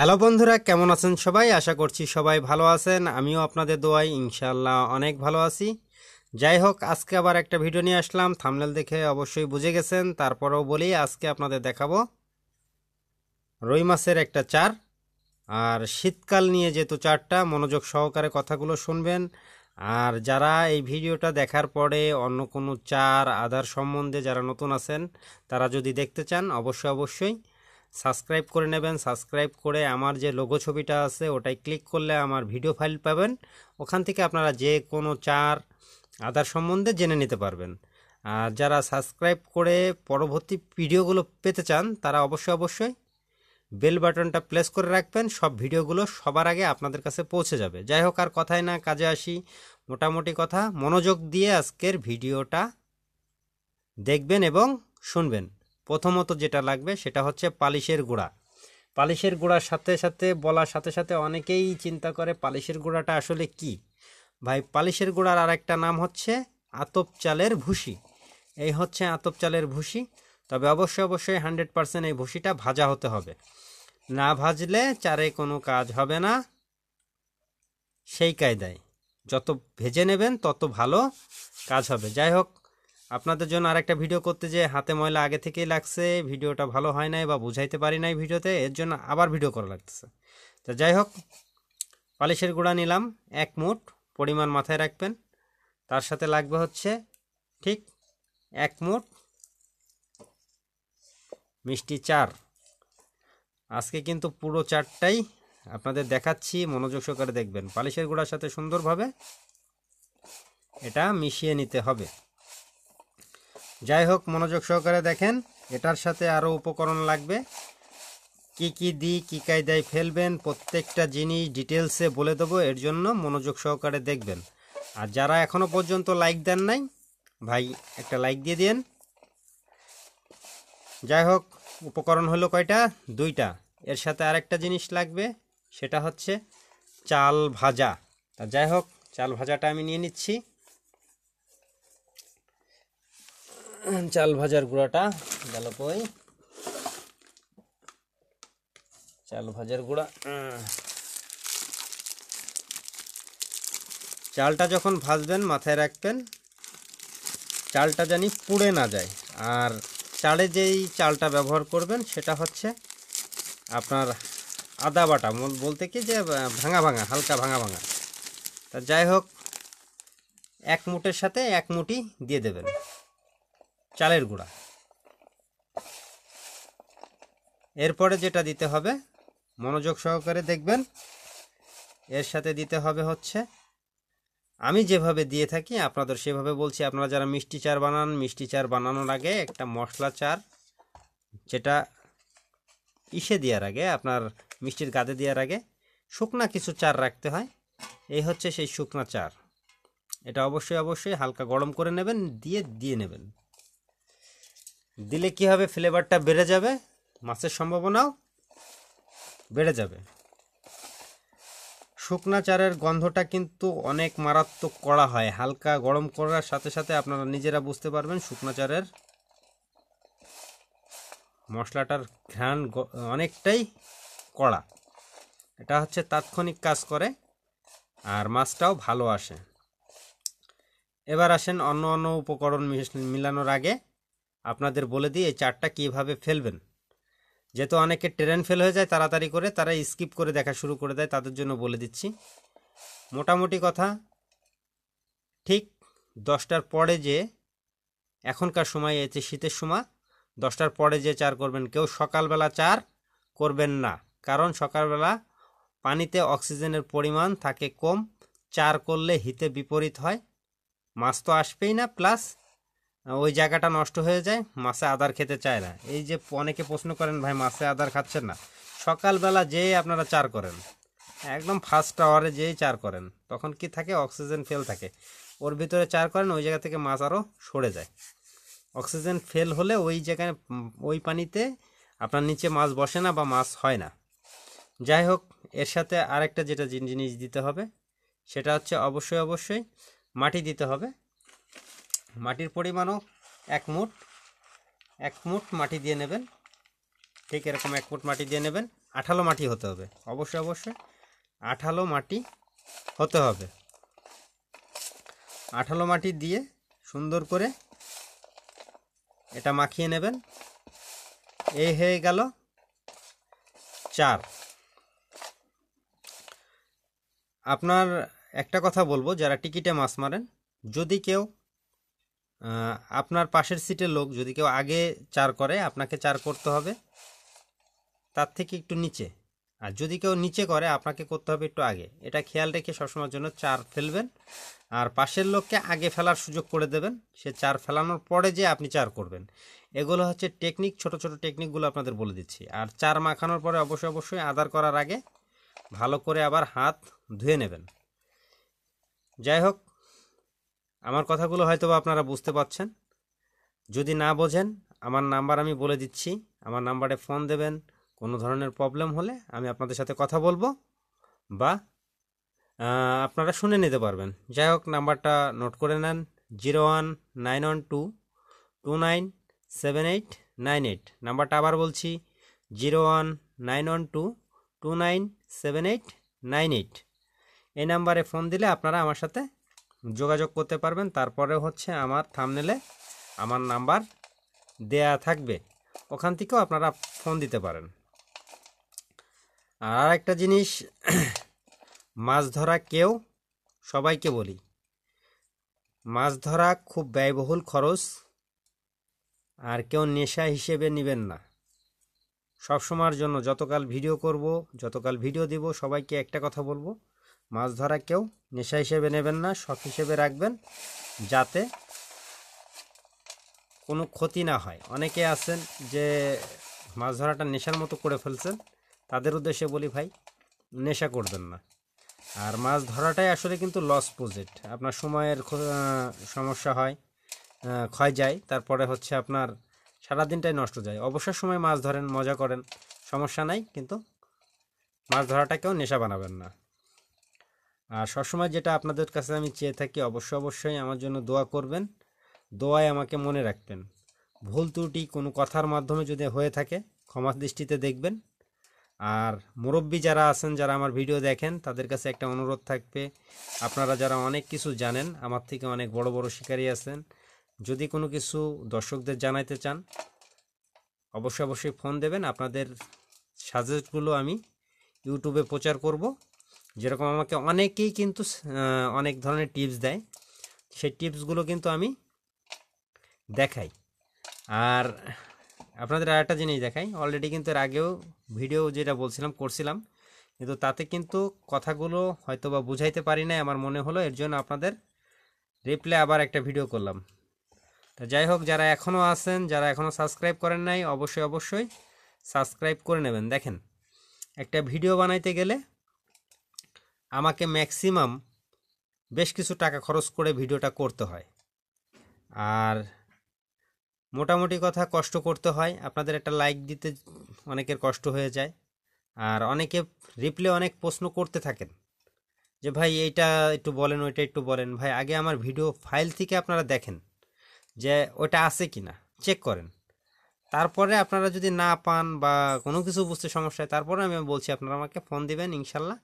hello বন্ধুরা কেমন আছেন সবাই আশা করছি সবাই ভালো আছেন আমিও আপনাদের দোয়াই ইনশাল্লাহ অনেক ভালো আছি যাই হোক আজকে আবার একটা ভিডিও নিয়ে আসলাম থামলেল দেখে অবশ্যই বুঝে গেছেন তারপরেও বলি আজকে আপনাদের দেখাবো রুই মাছের একটা চার আর শীতকাল নিয়ে যেহেতু চারটা মনোযোগ সহকারে কথাগুলো শুনবেন আর যারা এই ভিডিওটা দেখার পরে অন্য কোনো চার আধার সম্বন্ধে যারা নতুন আছেন তারা যদি দেখতে চান অবশ্যই অবশ্যই সাবস্ক্রাইব করে নেবেন সাবস্ক্রাইব করে আমার যে লোগো ছবিটা আছে ওটাই ক্লিক করলে আমার ভিডিও ফাইল পাবেন ওখান থেকে আপনারা যে কোনো চার আদার সম্বন্ধে জেনে নিতে পারবেন আর যারা সাবস্ক্রাইব করে পরবর্তী ভিডিওগুলো পেতে চান তারা অবশ্যই অবশ্যই বেল বাটনটা প্লেস করে রাখবেন সব ভিডিওগুলো সবার আগে আপনাদের কাছে পৌঁছে যাবে যাই হোক আর কথায় না কাজে আসি মোটামুটি কথা মনোযোগ দিয়ে আজকের ভিডিওটা দেখবেন এবং শুনবেন প্রথমত যেটা লাগবে সেটা হচ্ছে পালিশের গুঁড়া পালিশের গুঁড়ার সাথে সাথে বলার সাথে সাথে অনেকেই চিন্তা করে পালিশের গুঁড়াটা আসলে কি ভাই পালিশের গুঁড়ার আর একটা নাম হচ্ছে আতপ চালের ভুসি এই হচ্ছে আতপ চালের ভুসি তবে অবশ্যই অবশ্যই হান্ড্রেড পারসেন্ট এই ভুসিটা ভাজা হতে হবে না ভাজলে চারে কোনো কাজ হবে না সেই কায়দায় যত ভেজে নেবেন তত ভালো কাজ হবে যাই হোক আপনাদের জন্য আরেকটা ভিডিও করতে যে হাতে ময়লা আগে থেকেই লাগছে ভিডিওটা ভালো হয় নাই বা বুঝাইতে পারি নাই ভিডিওতে এর জন্য আবার ভিডিও করা লাগতেছে তো যাই হোক পালিশের গুঁড়া নিলাম এক মুঠ পরিমাণ মাথায় রাখবেন তার সাথে লাগবে হচ্ছে ঠিক এক মুঠ মিষ্টি চার আজকে কিন্তু পুরো চারটাই আপনাদের দেখাচ্ছি মনোযোগ সহকারে দেখবেন পালিশের গুঁড়ার সাথে সুন্দরভাবে এটা মিশিয়ে নিতে হবে যাই হোক মনোযোগ সহকারে দেখেন এটার সাথে আরও উপকরণ লাগবে কি কি দিই কী কায়দায় ফেলবেন প্রত্যেকটা জিনিস ডিটেলসে বলে দেবো এর জন্য মনোযোগ সহকারে দেখবেন আর যারা এখনও পর্যন্ত লাইক দেন নাই ভাই একটা লাইক দিয়ে দিন যাই হোক উপকরণ হলো কয়টা দুইটা এর সাথে আরেকটা জিনিস লাগবে সেটা হচ্ছে চাল ভাজা তা যাই হোক চাল ভাজাটা আমি নিয়ে নিচ্ছি চাল ভাজার গুঁড়াটা ভালো কই চাল ভাজার গুঁড়া চালটা যখন ভাজবেন মাথায় রাখবেন চালটা জানি পুড়ে না যায় আর চালে যেই চালটা ব্যবহার করবেন সেটা হচ্ছে আপনার আদা বাটা বলতে কি যে ভাঙা ভাঙা হালকা ভাঙা ভাঙা তা যাই হোক এক মুটের সাথে এক মুটি দিয়ে দেবেন চালের গুঁড়া এরপরে যেটা দিতে হবে মনোযোগ সহকারে দেখবেন এর সাথে দিতে হবে হচ্ছে আমি যেভাবে দিয়ে থাকি আপনাদের সেভাবে বলছি আপনারা যারা মিষ্টি চার বানান মিষ্টি চার বানানোর আগে একটা মশলা চার যেটা ইসে দেওয়ার আগে আপনার মিষ্টির গাদে দেওয়ার আগে শুকনা কিছু চার রাখতে হয় এই হচ্ছে সেই শুকনা চার এটা অবশ্যই অবশ্যই হালকা গরম করে নেবেন দিয়ে দিয়ে নেবেন দিলে কি হবে ফ্লেভারটা বেড়ে যাবে মাছের সম্ভাবনাও বেড়ে যাবে শুকনা চারের গন্ধটা কিন্তু অনেক মারাত্মক করা হয় হালকা গরম করার সাথে সাথে আপনারা নিজেরা বুঝতে পারবেন শুকনা চারের মশলাটার ঘ্রাণ অনেকটাই কড়া এটা হচ্ছে তাৎক্ষণিক কাজ করে আর মাছটাও ভালো আসে এবার আসেন অন্য অন্য উপকরণ মিলানোর আগে আপনাদের বলে দিই এই চারটা কীভাবে ফেলবেন যেহেতু অনেকে ট্রেন ফেল হয়ে যায় তাড়াতাড়ি করে তারা স্কিপ করে দেখা শুরু করে দেয় তাদের জন্য বলে দিচ্ছি মোটামুটি কথা ঠিক দশটার পরে যে এখনকার সময় এতে শীতের সময় দশটার পরে যে চার করবেন কেউ সকালবেলা চার করবেন না কারণ সকালবেলা পানিতে অক্সিজেনের পরিমাণ থাকে কম চার করলে হিতে বিপরীত হয় মাছ তো আসবেই না প্লাস ওই জায়গাটা নষ্ট হয়ে যায় মাছে আদার খেতে চায় না এই যে অনেকে প্রশ্ন করেন ভাই মাছে আদার খাচ্ছেন না সকালবেলা যেয়ে আপনারা চার করেন একদম ফার্স্ট আওয়ারে যেই চার করেন তখন কি থাকে অক্সিজেন ফেল থাকে ওর ভিতরে চার করেন ওই জায়গা থেকে মাছ আরও সরে যায় অক্সিজেন ফেল হলে ওই জায়গায় ওই পানিতে আপনার নিচে মাছ বসে না বা মাছ হয় না যাই হোক এর সাথে আরেকটা যেটা জিনিস দিতে হবে সেটা হচ্ছে অবশ্যই অবশ্যই মাটি দিতে হবে মাটির পরিমাণও এক মুঠ এক মুঠ মাটি দিয়ে নেবেন ঠিক এরকম এক ফুট মাটি দিয়ে নেবেন আঠালো মাটি হতে হবে অবশ্যই অবশ্যই আঠালো মাটি হতে হবে আঠালো মাটি দিয়ে সুন্দর করে এটা মাখিয়ে নেবেন এই হয়ে গেল চার আপনার একটা কথা বলবো যারা টিকিটে মাছ মারেন যদি কেউ আপনার পাশের সিটের লোক যদি কেউ আগে চার করে আপনাকে চার করতে হবে তার থেকে একটু নিচে আর যদি কেউ নিচে করে আপনাকে করতে হবে একটু আগে এটা খেয়াল রেখে সবসময়ের জন্য চার ফেলবেন আর পাশের লোককে আগে ফেলার সুযোগ করে দেবেন সে চার ফেলানোর পরে যে আপনি চার করবেন এগুলো হচ্ছে টেকনিক ছোট ছোট টেকনিকগুলো আপনাদের বলে দিচ্ছি আর চার মাখানোর পরে অবশ্যই অবশ্যই আদার করার আগে ভালো করে আবার হাত ধুয়ে নেবেন যাই হোক আমার কথাগুলো হয়তো আপনারা বুঝতে পাচ্ছেন যদি না বোঝেন আমার নাম্বার আমি বলে দিচ্ছি আমার নাম্বারে ফোন দেবেন কোনো ধরনের প্রবলেম হলে আমি আপনাদের সাথে কথা বলবো বা আপনারা শুনে নিতে পারবেন যাই হোক নাম্বারটা নোট করে নেন zero one nine one two two nine seven eight nine eight নাম্বারটা আবার বলছি zero one nine one two two nine seven eight nine eight এই নাম্বারে ফোন দিলে আপনারা আমার সাথে যোগাযোগ করতে পারবেন তারপরে হচ্ছে আমার থামনেলে আমার নাম্বার দেয়া থাকবে ওখান থেকেও আপনারা ফোন দিতে পারেন আর একটা জিনিস মাছ ধরা কেউ সবাইকে বলি মাছ ধরা খুব ব্যয়বহুল খরচ আর কেউ নেশা হিসেবে নেবেন না সবসময়ের জন্য যতকাল ভিডিও করব যতকাল ভিডিও দিব সবাইকে একটা কথা বলবো মাছ ধরা কেউ নেশা হিসেবে নেবেন না শখ হিসেবে রাখবেন যাতে কোনো ক্ষতি না হয় অনেকে আছেন যে মাছ ধরাটা নেশার মতো করে ফেলছেন তাদের উদ্দেশ্যে বলি ভাই নেশা করবেন না আর মাছ ধরাটাই আসলে কিন্তু লস প্রজেক্ট আপনার সময়ের সমস্যা হয় ক্ষয় যায় তারপরে হচ্ছে আপনার সারাদিনটাই নষ্ট যায় অবসর সময় মাছ ধরেন মজা করেন সমস্যা নাই কিন্তু মাছ ধরাটাকেও নেশা বানাবেন না আর সবসময় যেটা আপনাদের কাছে আমি চেয়ে থাকি অবশ্যই অবশ্যই আমার জন্য দোয়া করবেন দোয়ায় আমাকে মনে রাখবেন ভুল ত্রুটি কোনো কথার মাধ্যমে যদি হয়ে থাকে ক্ষমা দৃষ্টিতে দেখবেন আর মুরব্বী যারা আছেন যারা আমার ভিডিও দেখেন তাদের কাছে একটা অনুরোধ থাকবে আপনারা যারা অনেক কিছু জানেন আমার থেকে অনেক বড় বড় শিকারী আছেন যদি কোনো কিছু দর্শকদের জানাইতে চান অবশ্যই অবশ্যই ফোন দেবেন আপনাদের সাজেস্টগুলো আমি ইউটিউবে প্রচার করব যেরকম আমাকে অনেকেই কিন্তু অনেক ধরনের টিপস দেয় সেই টিপসগুলো কিন্তু আমি দেখাই আর আপনাদের আর একটা জিনিস দেখাই অলরেডি কিন্তু এর আগেও ভিডিও যেটা বলছিলাম করছিলাম কিন্তু তাতে কিন্তু কথাগুলো হয়তো বা বুঝাইতে পারি না আমার মনে হলো এর জন্য আপনাদের রিপ্লে আবার একটা ভিডিও করলাম তো যাই হোক যারা এখনও আছেন যারা এখনও সাবস্ক্রাইব করেন নাই অবশ্যই অবশ্যই সাবস্ক্রাইব করে নেবেন দেখেন একটা ভিডিও বানাইতে গেলে আমাকে ম্যাক্সিমাম বেশ কিছু টাকা খরচ করে ভিডিওটা করতে হয় আর মোটামুটি কথা কষ্ট করতে হয় আপনাদের একটা লাইক দিতে অনেকের কষ্ট হয়ে যায় আর অনেকে রিপ্লে অনেক প্রশ্ন করতে থাকেন যে ভাই এইটা একটু বলেন ওইটা একটু বলেন ভাই আগে আমার ভিডিও ফাইল থেকে আপনারা দেখেন যে ওটা আছে কি না চেক করেন তারপরে আপনারা যদি না পান বা কোনো কিছু বুঝতে সমস্যা হয় তারপরে আমি বলছি আপনারা আমাকে ফোন দিবেন ইনশাল্লাহ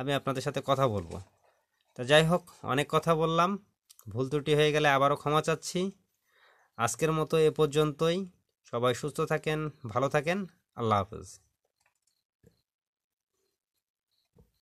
আমি আপনাদের সাথে কথা বলবো তা যাই হোক অনেক কথা বললাম ভুল ত্রুটি হয়ে গেলে আবারও ক্ষমা চাচ্ছি আজকের মতো এ পর্যন্তই সবাই সুস্থ থাকেন ভালো থাকেন আল্লাহ হাফেজ